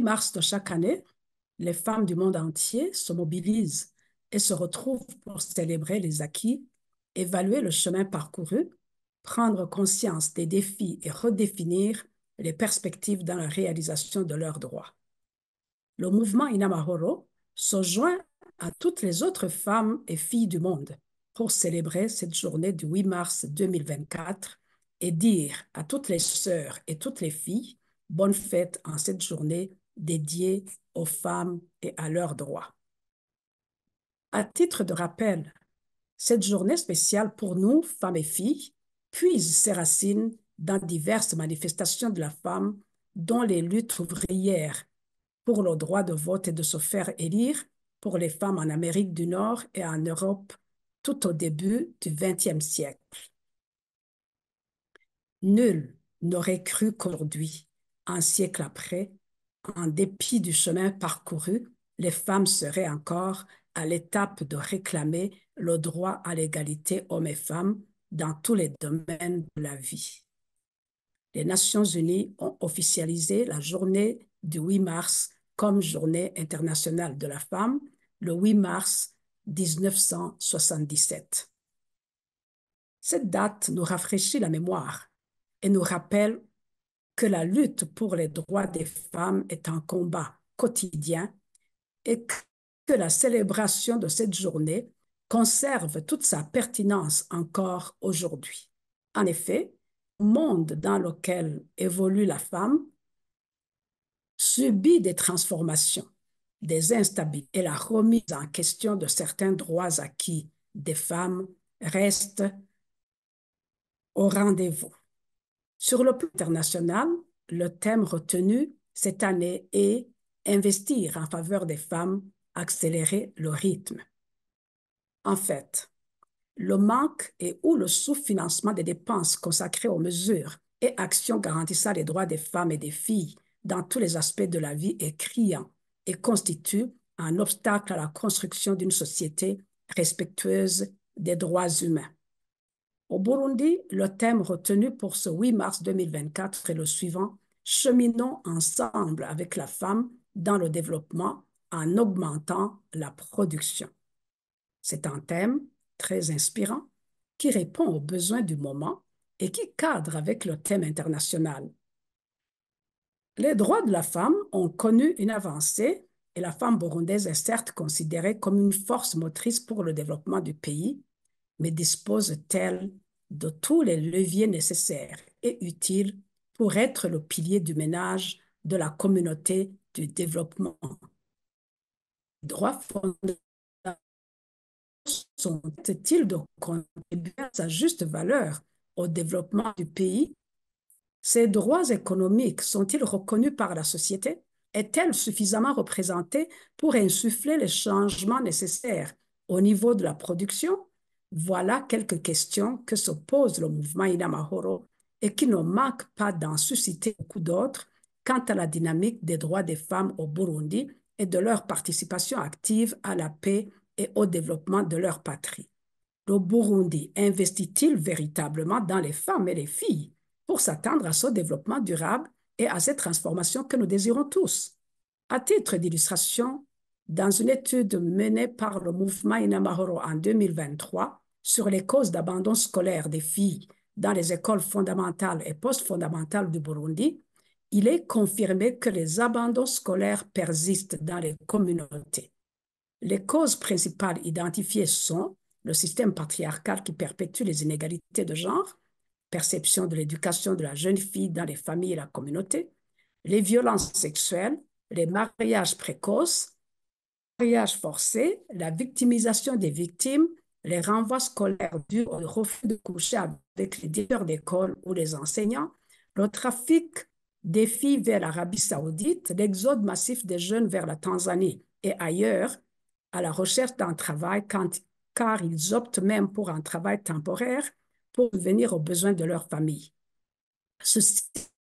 mars de chaque année, les femmes du monde entier se mobilisent et se retrouvent pour célébrer les acquis, évaluer le chemin parcouru, prendre conscience des défis et redéfinir les perspectives dans la réalisation de leurs droits. Le mouvement Inamahoro se joint à toutes les autres femmes et filles du monde pour célébrer cette journée du 8 mars 2024 et dire à toutes les sœurs et toutes les filles bonne fête en cette journée dédiée aux femmes et à leurs droits. À titre de rappel, cette journée spéciale pour nous, femmes et filles, puise ses racines dans diverses manifestations de la femme, dont les luttes ouvrières pour le droit de vote et de se faire élire pour les femmes en Amérique du Nord et en Europe tout au début du XXe siècle. Nul n'aurait cru qu'aujourd'hui, un siècle après, en dépit du chemin parcouru, les femmes seraient encore à l'étape de réclamer le droit à l'égalité hommes et femmes dans tous les domaines de la vie. Les Nations Unies ont officialisé la journée du 8 mars comme journée internationale de la femme le 8 mars 1977. Cette date nous rafraîchit la mémoire et nous rappelle que la lutte pour les droits des femmes est un combat quotidien et que la célébration de cette journée conserve toute sa pertinence encore aujourd'hui. En effet, le monde dans lequel évolue la femme subit des transformations, des instabilités et la remise en question de certains droits acquis des femmes reste au rendez-vous. Sur le plan international, le thème retenu cette année est Investir en faveur des femmes, accélérer le rythme. En fait, le manque et ou le sous-financement des dépenses consacrées aux mesures et actions garantissant les droits des femmes et des filles dans tous les aspects de la vie est criant et constitue un obstacle à la construction d'une société respectueuse des droits humains. Au Burundi, le thème retenu pour ce 8 mars 2024 est le suivant, Cheminons ensemble avec la femme dans le développement en augmentant la production. C'est un thème très inspirant qui répond aux besoins du moment et qui cadre avec le thème international. Les droits de la femme ont connu une avancée et la femme burundaise est certes considérée comme une force motrice pour le développement du pays, mais dispose-t-elle de tous les leviers nécessaires et utiles pour être le pilier du ménage de la communauté du développement Droits fondamentaux sont-ils de contribuer à sa juste valeur au développement du pays Ces droits économiques sont-ils reconnus par la société Est-elle suffisamment représentée pour insuffler les changements nécessaires au niveau de la production, voilà quelques questions que se pose le mouvement Inamahoro et qui ne manquent pas d'en susciter beaucoup d'autres quant à la dynamique des droits des femmes au Burundi et de leur participation active à la paix et au développement de leur patrie. Le Burundi investit-il véritablement dans les femmes et les filles pour s'attendre à ce développement durable et à cette transformation que nous désirons tous À titre d'illustration, dans une étude menée par le mouvement Inamahoro en 2023, sur les causes d'abandon scolaire des filles dans les écoles fondamentales et post-fondamentales du Burundi, il est confirmé que les abandons scolaires persistent dans les communautés. Les causes principales identifiées sont le système patriarcal qui perpétue les inégalités de genre, perception de l'éducation de la jeune fille dans les familles et la communauté, les violences sexuelles, les mariages précoces, mariages forcés, la victimisation des victimes, les renvois scolaires dus au refus de coucher avec les directeurs d'école ou les enseignants, le trafic des filles vers l'Arabie saoudite, l'exode massif des jeunes vers la Tanzanie et ailleurs à la recherche d'un travail car ils optent même pour un travail temporaire pour venir aux besoins de leur famille. Ceci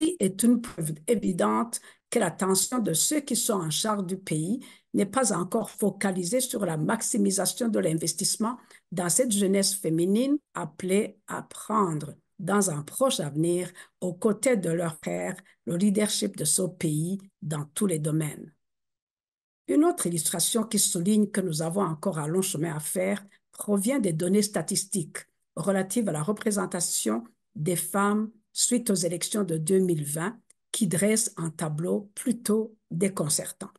est une preuve évidente que la tension de ceux qui sont en charge du pays n'est pas encore focalisé sur la maximisation de l'investissement dans cette jeunesse féminine appelée à prendre dans un proche avenir, aux côtés de leurs frères, le leadership de ce pays dans tous les domaines. Une autre illustration qui souligne que nous avons encore un long chemin à faire provient des données statistiques relatives à la représentation des femmes suite aux élections de 2020 qui dressent un tableau plutôt déconcertant.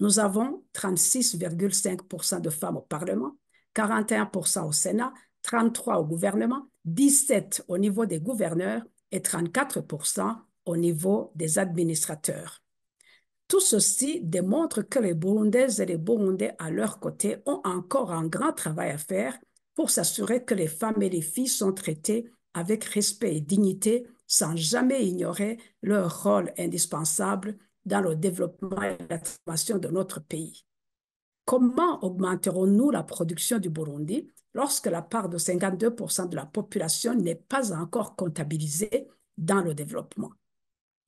Nous avons 36,5% de femmes au Parlement, 41% au Sénat, 33% au gouvernement, 17% au niveau des gouverneurs et 34% au niveau des administrateurs. Tout ceci démontre que les Burundais et les Burundais à leur côté ont encore un grand travail à faire pour s'assurer que les femmes et les filles sont traitées avec respect et dignité sans jamais ignorer leur rôle indispensable dans le développement et la transformation de notre pays. Comment augmenterons-nous la production du Burundi lorsque la part de 52% de la population n'est pas encore comptabilisée dans le développement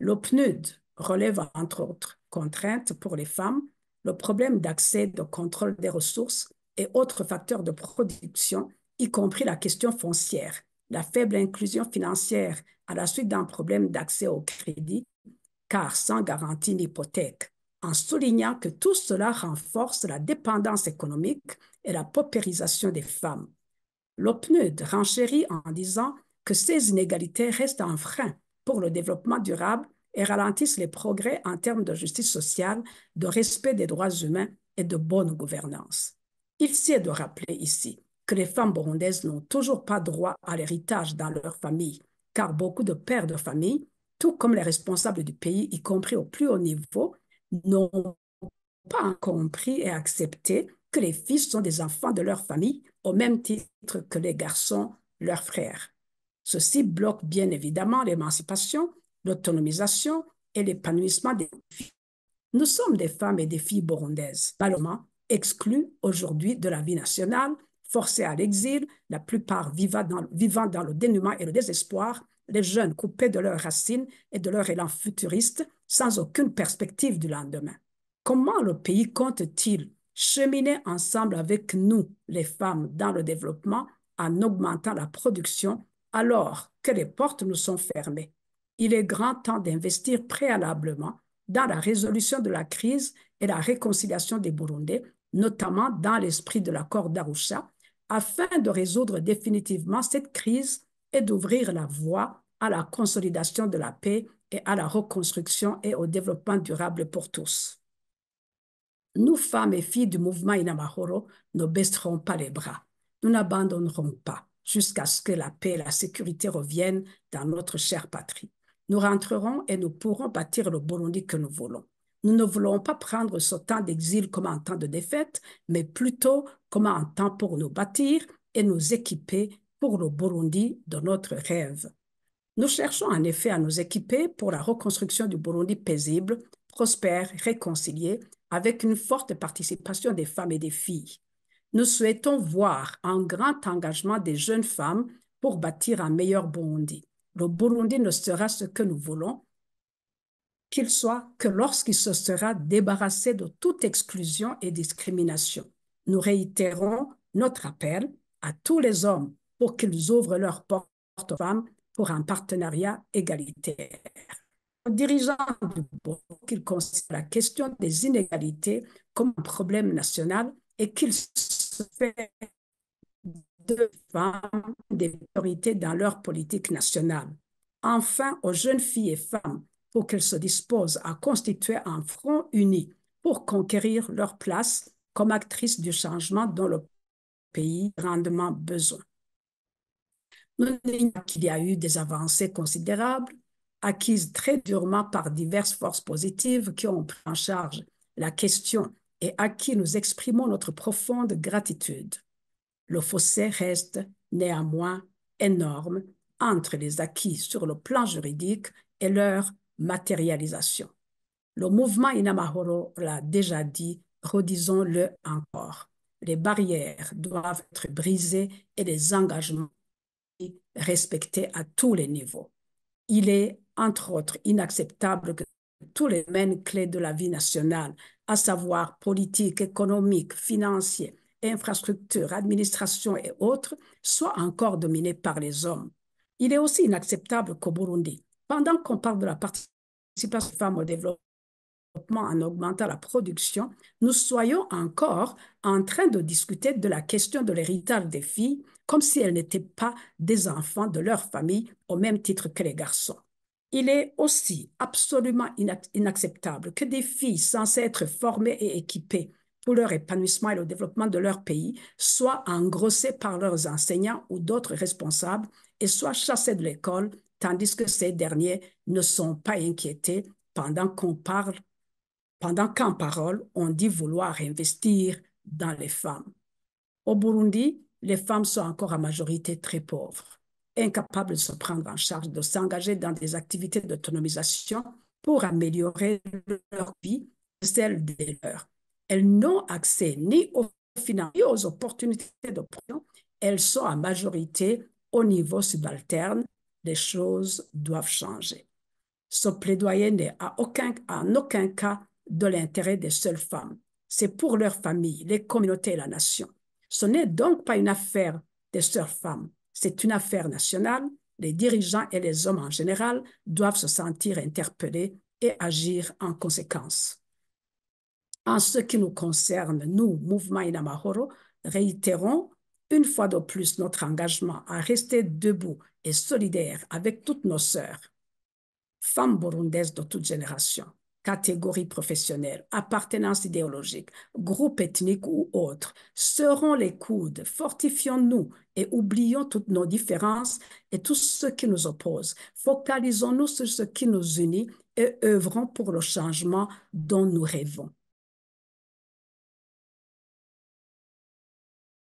Le PNUD relève entre autres contraintes pour les femmes, le problème d'accès, de contrôle des ressources et autres facteurs de production, y compris la question foncière, la faible inclusion financière à la suite d'un problème d'accès au crédit car sans garantie d'hypothèque, en soulignant que tout cela renforce la dépendance économique et la paupérisation des femmes. L'OPNUD renchérit en disant que ces inégalités restent un frein pour le développement durable et ralentissent les progrès en termes de justice sociale, de respect des droits humains et de bonne gouvernance. Il sied de rappeler ici que les femmes burundaises n'ont toujours pas droit à l'héritage dans leur famille, car beaucoup de pères de famille tout comme les responsables du pays, y compris au plus haut niveau, n'ont pas compris et accepté que les filles sont des enfants de leur famille au même titre que les garçons, leurs frères. Ceci bloque bien évidemment l'émancipation, l'autonomisation et l'épanouissement des filles. Nous sommes des femmes et des filles burundaises, malheureusement exclues aujourd'hui de la vie nationale, forcées à l'exil, la plupart vivant dans, vivant dans le dénuement et le désespoir, les jeunes coupés de leurs racines et de leur élan futuriste sans aucune perspective du lendemain. Comment le pays compte-t-il cheminer ensemble avec nous, les femmes, dans le développement en augmentant la production alors que les portes nous sont fermées Il est grand temps d'investir préalablement dans la résolution de la crise et la réconciliation des Burundais, notamment dans l'esprit de l'accord d'Arusha, afin de résoudre définitivement cette crise et d'ouvrir la voie à la consolidation de la paix et à la reconstruction et au développement durable pour tous. Nous, femmes et filles du mouvement Inamahoro, ne baisserons pas les bras. Nous n'abandonnerons pas jusqu'à ce que la paix et la sécurité reviennent dans notre chère patrie. Nous rentrerons et nous pourrons bâtir le Burundi que nous voulons. Nous ne voulons pas prendre ce temps d'exil comme un temps de défaite, mais plutôt comme un temps pour nous bâtir et nous équiper pour le Burundi de notre rêve. Nous cherchons en effet à nous équiper pour la reconstruction du Burundi paisible, prospère, réconcilié, avec une forte participation des femmes et des filles. Nous souhaitons voir un grand engagement des jeunes femmes pour bâtir un meilleur Burundi. Le Burundi ne sera ce que nous voulons qu'il soit que lorsqu'il se sera débarrassé de toute exclusion et discrimination. Nous réitérons notre appel à tous les hommes pour qu'ils ouvrent leurs portes aux femmes pour un partenariat égalitaire. Aux dirigeant du Burkina, qu'ils considèrent la question des inégalités comme un problème national et qu'il se fait de femmes des priorités dans leur politique nationale. Enfin, aux jeunes filles et femmes, pour qu'elles se disposent à constituer un front uni pour conquérir leur place comme actrices du changement dont le pays a grandement besoin. Qu'il y a eu des avancées considérables, acquises très durement par diverses forces positives qui ont pris en charge la question et à qui nous exprimons notre profonde gratitude. Le fossé reste néanmoins énorme entre les acquis sur le plan juridique et leur matérialisation. Le mouvement Inamahoro l'a déjà dit, redisons-le encore. Les barrières doivent être brisées et les engagements respecté à tous les niveaux. Il est, entre autres, inacceptable que tous les domaines clés de la vie nationale, à savoir politique, économique, financier, infrastructure, administration et autres, soient encore dominés par les hommes. Il est aussi inacceptable qu'au Burundi, pendant qu'on parle de la participation des femmes au développement, en augmentant la production, nous soyons encore en train de discuter de la question de l'héritage des filles comme si elles n'étaient pas des enfants de leur famille au même titre que les garçons. Il est aussi absolument inacceptable que des filles censées être formées et équipées pour leur épanouissement et le développement de leur pays soient engrossées par leurs enseignants ou d'autres responsables et soient chassées de l'école, tandis que ces derniers ne sont pas inquiétés pendant qu'on parle, pendant qu'en parole, on dit vouloir investir dans les femmes. Au Burundi, les femmes sont encore à majorité très pauvres, incapables de se prendre en charge, de s'engager dans des activités d'autonomisation pour améliorer leur vie, celle des leurs. Elles n'ont accès ni aux finances ni aux opportunités production. Elles sont à majorité au niveau subalterne. Les choses doivent changer. Ce plaidoyer n'est aucun, en aucun cas de l'intérêt des seules femmes. C'est pour leurs familles, les communautés et la nation. Ce n'est donc pas une affaire des sœurs femmes, c'est une affaire nationale. Les dirigeants et les hommes en général doivent se sentir interpellés et agir en conséquence. En ce qui nous concerne, nous, Mouvement Inamahoro, réitérons une fois de plus notre engagement à rester debout et solidaire avec toutes nos sœurs, femmes burundaises de toute génération catégorie professionnelle, appartenance idéologique, groupe ethnique ou autre. Serrons les coudes, fortifions-nous et oublions toutes nos différences et tout ce qui nous oppose. Focalisons-nous sur ce qui nous unit et œuvrons pour le changement dont nous rêvons.